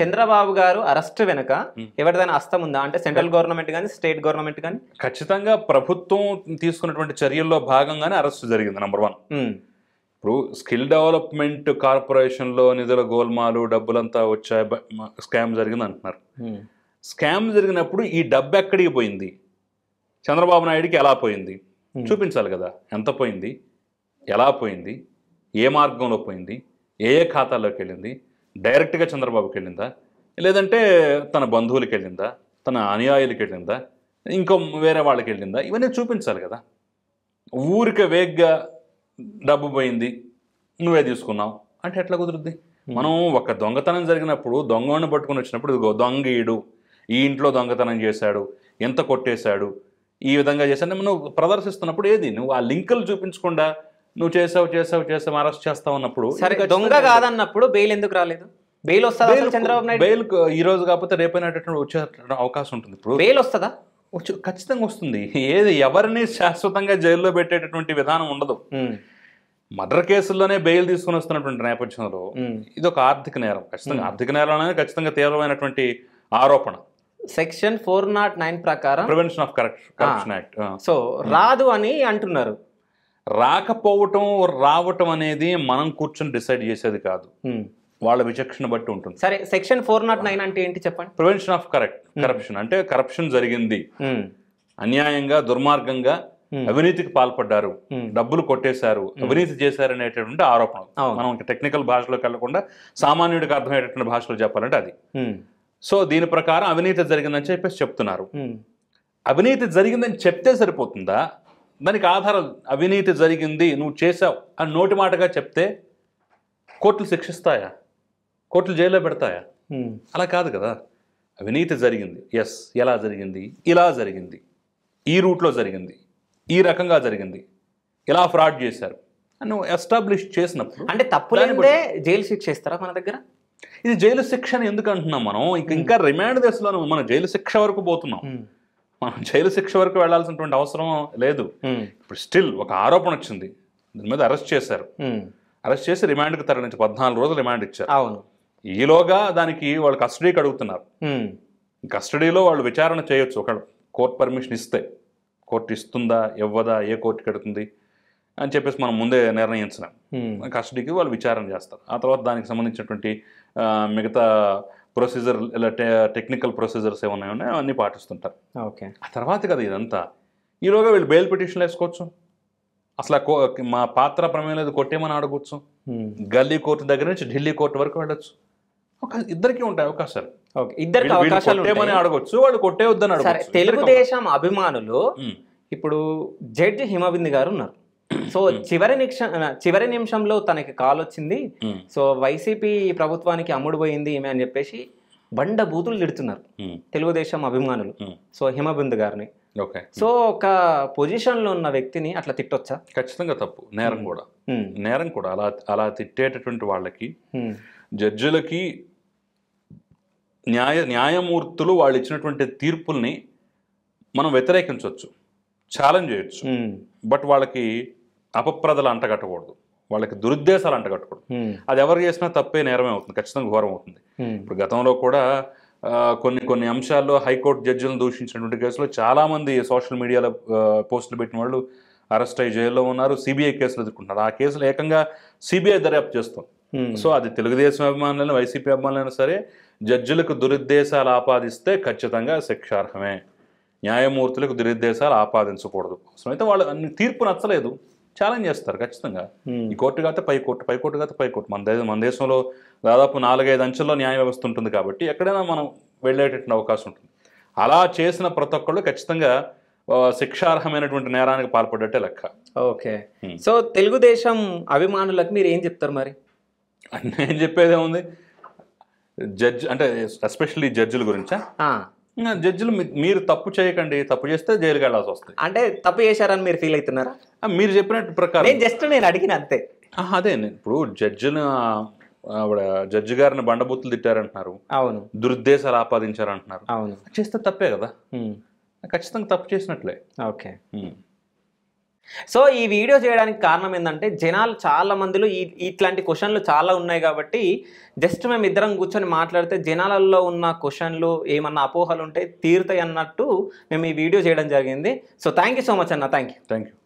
చంద్రబాబు గారు అరెస్ట్ వెనుక ఎవరిదైనా అస్తం ఉందా అంటే సెంట్రల్ గవర్నమెంట్ కానీ స్టేట్ గవర్నమెంట్ కానీ ఖచ్చితంగా ప్రభుత్వం తీసుకున్నటువంటి చర్యల్లో భాగంగానే అరెస్ట్ జరిగింది నంబర్ వన్ ఇప్పుడు స్కిల్ డెవలప్మెంట్ కార్పొరేషన్ లో నిధుల గోల్మాలు డబ్బులంతా వచ్చాయి స్కామ్ జరిగింది అంటున్నారు స్కామ్ జరిగినప్పుడు ఈ డబ్బు ఎక్కడికి పోయింది చంద్రబాబు నాయుడికి ఎలా పోయింది చూపించాలి కదా ఎంత పోయింది ఎలా పోయింది ఏ మార్గంలో పోయింది ఏ ఏ ఖాతాల్లోకి వెళ్ళింది డైరెక్ట్గా చంద్రబాబుకి వెళ్ళిందా లేదంటే తన బంధువులకి వెళ్ళిందా తన అనుయాయులకి వెళ్ళిందా ఇంకో వేరే వాళ్ళకి వెళ్ళిందా ఇవన్నీ చూపించాలి కదా ఊరికే వేగ్గా డబ్బు పోయింది నువ్వే తీసుకున్నావు అంటే ఎట్లా కుదురుద్ది మనం ఒక దొంగతనం జరిగినప్పుడు దొంగను పట్టుకుని వచ్చినప్పుడు ఇదిగో దొంగీడు ఈ ఇంట్లో దొంగతనం చేశాడు ఎంత కొట్టేశాడు ఈ విధంగా చేశాడు నువ్వు ప్రదర్శిస్తున్నప్పుడు ఏది నువ్వు ఆ లింకులు చూపించకుండా నువ్వు చేసావు చేసావు చేసావు అరెస్ట్ చేస్తావు ఉన్నప్పుడు సరే దొంగ కాదన్నప్పుడు బెయిల్ ఎందుకు రాలేదు బెయిల్ వస్తుందా చంద్రబాబు నాయుడు బెయిల్ ఈ రోజు కాకపోతే రేపైనటువంటి వచ్చే అవకాశం ఉంటుంది ఇప్పుడు బెయిల్ వస్తుందా ఖచ్చితంగా వస్తుంది ఏది ఎవరిని శాశ్వతంగా జైల్లో పెట్టేటటువంటి విధానం ఉండదు మర్డర్ కేసుల్లోనే బెయిల్ తీసుకుని వస్తున్నటువంటి నేపథ్యంలో ఇది ఒక ఆర్థిక నేరం ఖచ్చితంగా ఆర్థిక నేరం అనేది ఖచ్చితంగా తీవ్రమైనటువంటి ఆరోపణ సెక్షన్ ఫోర్ నాట్ నైన్ ప్రకారం prevention of corruption act so రాదు అని అంటున్నారు రాకపోవటం రావటం అనేది మనం కూర్చొని డిసైడ్ చేసేది కాదు వాళ్ళ విచక్షణ బట్టి ఉంటుంది సరే సెక్షన్ ఫోర్ నాట్ నైన్ అంటే ఏంటి చెప్పండి ప్రివెన్షన్ ఆఫ్ కరెక్ట్ కరప్షన్ అంటే కరప్షన్ జరిగింది అన్యాయంగా దుర్మార్గంగా అవినీతికి పాల్పడ్డారు డబ్బులు కొట్టేశారు అవినీతి చేశారు అనేటటువంటి ఆరోపణ మనం టెక్నికల్ భాషలోకి వెళ్లకుండా సామాన్యుడికి అర్థమయ్యేటటువంటి భాషలో చెప్పాలంటే అది సో దీని ప్రకారం అవినీతి జరిగిందని చెప్పేసి చెప్తున్నారు అవినీతి జరిగిందని చెప్తే సరిపోతుందా దానికి ఆధారం అవినీతి జరిగింది నువ్వు చేసావు అని నోటి మాటగా చెప్తే కోర్టులు శిక్షిస్తాయా కోర్టులు జైల్లో పెడతాయా అలా కాదు కదా అవినీతి జరిగింది ఎస్ ఎలా జరిగింది ఇలా జరిగింది ఈ రూట్లో జరిగింది ఈ రకంగా జరిగింది ఇలా ఫ్రాడ్ చేశారు అని నువ్వు ఎస్టాబ్లిష్ చేసినప్పుడు అంటే తప్పు జైలు శిక్ష ఇస్తారా మన దగ్గర ఇది జైలు శిక్ష అని ఎందుకు అంటున్నాం మనం ఇంకా ఇంకా రిమాండ్ దశలో మనం జైలు శిక్ష వరకు పోతున్నాం మనం జైలు శిక్ష వరకు వెళ్లాల్సినటువంటి అవసరం లేదు ఇప్పుడు స్టిల్ ఒక ఆరోపణ వచ్చింది దీని మీద అరెస్ట్ చేశారు అరెస్ట్ చేసి రిమాండ్కి తరలించి పద్నాలుగు రోజులు రిమాండ్ ఇచ్చారు అవును ఈలోగా దానికి వాళ్ళు కస్టడీకి అడుగుతున్నారు కస్టడీలో వాళ్ళు విచారణ చేయొచ్చు ఒకళ్ళు కోర్టు పర్మిషన్ ఇస్తే కోర్టు ఇస్తుందా ఇవ్వదా ఏ కోర్టు కడుతుంది అని చెప్పేసి మనం ముందే నిర్ణయించినాం కస్టడీకి వాళ్ళు విచారణ చేస్తారు ఆ తర్వాత దానికి సంబంధించినటువంటి మిగతా ప్రొసీజర్ ఇలా టెక్నికల్ ప్రొసీజర్స్ ఏమన్నా ఉన్నాయో అవన్నీ పాటిస్తుంటారు ఓకే ఆ తర్వాత కదా ఇదంతా ఈలోగా వీళ్ళు బెయిల్ పిటిషన్లు వేసుకోవచ్చు అసలు మా పాత్ర ప్రమేయం లేదు కొట్టేమని అడగచ్చు గల్లీ కోర్టు దగ్గర నుంచి ఢిల్లీ కోర్టు వరకు వెళ్ళొచ్చు ఒక ఇద్దరికి ఉంటాయి అవకాశాలు ఇద్దరికి అడగొచ్చు వాళ్ళు కొట్టేవద్దని అడగచ్చు తెలుగుదేశం అభిమానులు ఇప్పుడు జడ్జి హిమబింది గారు ఉన్నారు సో hmm. చివరి నిమిషం చివరి నిమిషంలో తనకి కాల్ వచ్చింది hmm. సో వైసీపీ ప్రభుత్వానికి అమ్ముడుపోయింది ఈమె అని చెప్పేసి బండ బూతులు తిడుతున్నారు hmm. తెలుగుదేశం అభిమానులు సో హిమబింద్ గారిని ఓకే సో ఒక పొజిషన్లో ఉన్న వ్యక్తిని అట్లా తిట్టొచ్చా ఖచ్చితంగా తప్పు నేరం కూడా నేరం కూడా అలా అలా తిట్టేటటువంటి వాళ్ళకి జడ్జులకి న్యాయ న్యాయమూర్తులు వాళ్ళు ఇచ్చినటువంటి తీర్పుల్ని మనం వ్యతిరేకించవచ్చు ఛాలెంజ్ చేయొచ్చు బట్ వాళ్ళకి అపప్రదలు అంటగట్టకూడదు వాళ్ళకి దురుద్దేశాలు అంటగట్టకూడదు అది ఎవరు చేసినా తప్పే నేరమే అవుతుంది ఖచ్చితంగా ఘోరం అవుతుంది ఇప్పుడు గతంలో కూడా కొన్ని కొన్ని అంశాల్లో హైకోర్టు జడ్జిలను దూషించినటువంటి కేసులో చాలామంది సోషల్ మీడియాలో పోస్టులు పెట్టిన వాళ్ళు అరెస్ట్ అయ్యి జైల్లో ఉన్నారు సిబిఐ కేసులు ఎదుర్కొంటున్నారు ఆ కేసులు ఏకంగా సిబిఐ దర్యాప్తు చేస్తాం సో అది తెలుగుదేశం అభిమానులైనా వైసీపీ అభిమానులైనా సరే జడ్జిలకు దురుద్దేశాలు ఆపాదిస్తే ఖచ్చితంగా శిక్షార్హమే న్యాయమూర్తులకు దురుద్దేశాలు ఆపాదించకూడదు అయితే వాళ్ళు తీర్పు నచ్చలేదు ఛాలెంజ్ చేస్తారు ఖచ్చితంగా ఈ కోర్టు కాకపోతే పై కోర్టు పై కోర్టు కాకపోతే పై కోర్టు మన దేశం మన దేశంలో దాదాపు నాలుగైదు అంచెల్లో న్యాయ వ్యవస్థ ఉంటుంది కాబట్టి ఎక్కడైనా మనం వెళ్ళేటటువంటి అవకాశం ఉంటుంది అలా చేసిన ప్రతి ఒక్కళ్ళు ఖచ్చితంగా శిక్షార్హమైనటువంటి నేరానికి పాల్పడ్డట్టే లెక్క ఓకే సో తెలుగుదేశం అభిమానులకు మీరు ఏం చెప్తారు మరి నేను చెప్పేది ఏముంది జడ్జ్ అంటే ఎస్పెషల్లీ జడ్జిల గురించా జడ్జిలు మీరు తప్పు చేయకండి తప్పు చేస్తే జైలుకి వెళ్ళాల్సి వస్తుంది అంటే తప్పు చేశారని మీరు ఫీల్ అవుతున్నారా మీరు చెప్పినట్టు ప్రకారం నేను జస్ట్ నేను అడిగిన అంతే అదే ఇప్పుడు జడ్జిని ఆవిడ జడ్జి గారిని బండబూతులు తిట్టారంటున్నారు అవును దురుద్దేశాలు ఆపాదించారంటున్నారు అవును చేస్తే తప్పే కదా ఖచ్చితంగా తప్పు చేసినట్లే ఓకే సో ఈ వీడియో చేయడానికి కారణం ఏంటంటే జనాలు చాలా మందిలో ఈ ఇట్లాంటి క్వశ్చన్లు చాలా ఉన్నాయి కాబట్టి జస్ట్ మేము ఇద్దరం కూర్చొని మాట్లాడితే జనాలలో ఉన్న క్వశ్చన్లు ఏమన్నా అపోహలు ఉంటే తీరుతాయి అన్నట్టు మేము ఈ వీడియో చేయడం జరిగింది సో థ్యాంక్ సో మచ్ అన్న థ్యాంక్ యూ థ్యాంక్ యూ